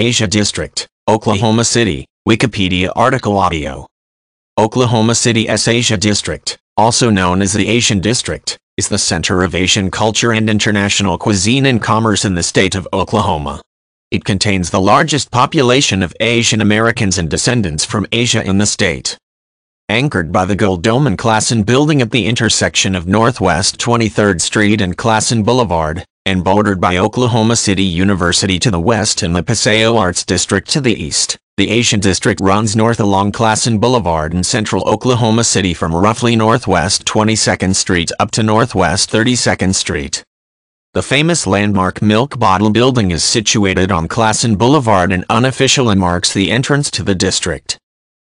Asia District, Oklahoma City, Wikipedia article audio. Oklahoma City's Asia District, also known as the Asian District, is the center of Asian culture and international cuisine and commerce in the state of Oklahoma. It contains the largest population of Asian Americans and descendants from Asia in the state. Anchored by the Goldoman Klassen building at the intersection of Northwest 23rd Street and Klassen Boulevard, and bordered by Oklahoma City University to the west and the Paseo Arts District to the east. The Asian District runs north along Classen Boulevard in central Oklahoma City from roughly northwest 22nd Street up to northwest 32nd Street. The famous landmark Milk Bottle Building is situated on Classen Boulevard and unofficially marks the entrance to the district.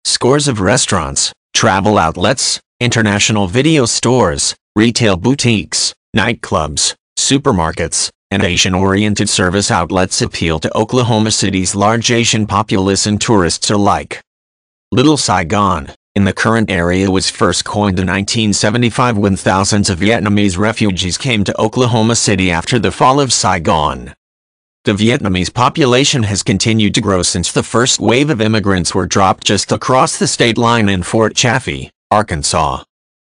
Scores of restaurants, travel outlets, international video stores, retail boutiques, nightclubs, supermarkets, and Asian-oriented service outlets appeal to Oklahoma City's large Asian populace and tourists alike. Little Saigon, in the current area was first coined in 1975 when thousands of Vietnamese refugees came to Oklahoma City after the fall of Saigon. The Vietnamese population has continued to grow since the first wave of immigrants were dropped just across the state line in Fort Chaffee, Arkansas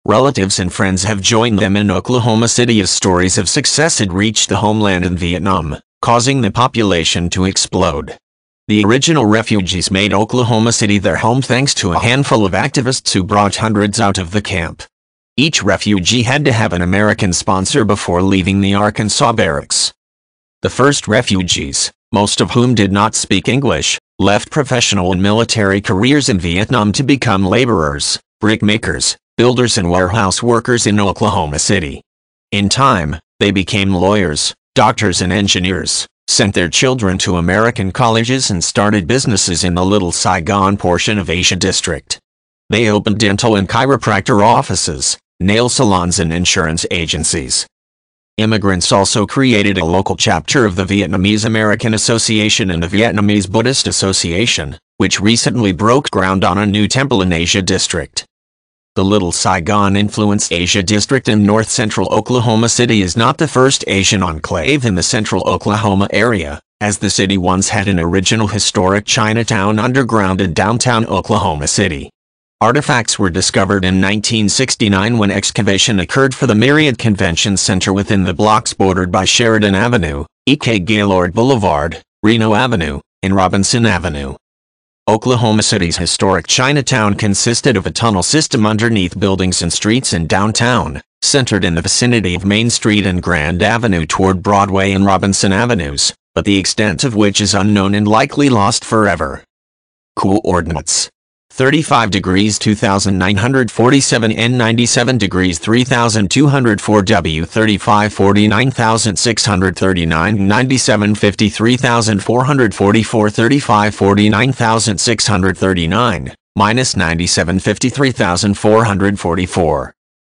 relatives and friends have joined them in Oklahoma City as stories of success had reached the homeland in Vietnam, causing the population to explode. The original refugees made Oklahoma City their home thanks to a handful of activists who brought hundreds out of the camp. Each refugee had to have an American sponsor before leaving the Arkansas barracks. The first refugees, most of whom did not speak English, left professional and military careers in Vietnam to become laborers, brickmakers, builders and warehouse workers in Oklahoma City. In time, they became lawyers, doctors and engineers, sent their children to American colleges and started businesses in the Little Saigon portion of Asia District. They opened dental and chiropractor offices, nail salons and insurance agencies. Immigrants also created a local chapter of the Vietnamese American Association and the Vietnamese Buddhist Association, which recently broke ground on a new temple in Asia District. The Little Saigon influenced Asia District in north central Oklahoma City is not the first Asian enclave in the central Oklahoma area, as the city once had an original historic Chinatown underground in downtown Oklahoma City. Artifacts were discovered in 1969 when excavation occurred for the Myriad Convention Center within the blocks bordered by Sheridan Avenue, E.K. Gaylord Boulevard, Reno Avenue, and Robinson Avenue. Oklahoma City's historic Chinatown consisted of a tunnel system underneath buildings and streets in downtown, centered in the vicinity of Main Street and Grand Avenue toward Broadway and Robinson Avenues, but the extent of which is unknown and likely lost forever. Coordinates 35 degrees 2947 N 97 degrees 3204 W 35 49639 97 53444 35 49639 minus 97 53444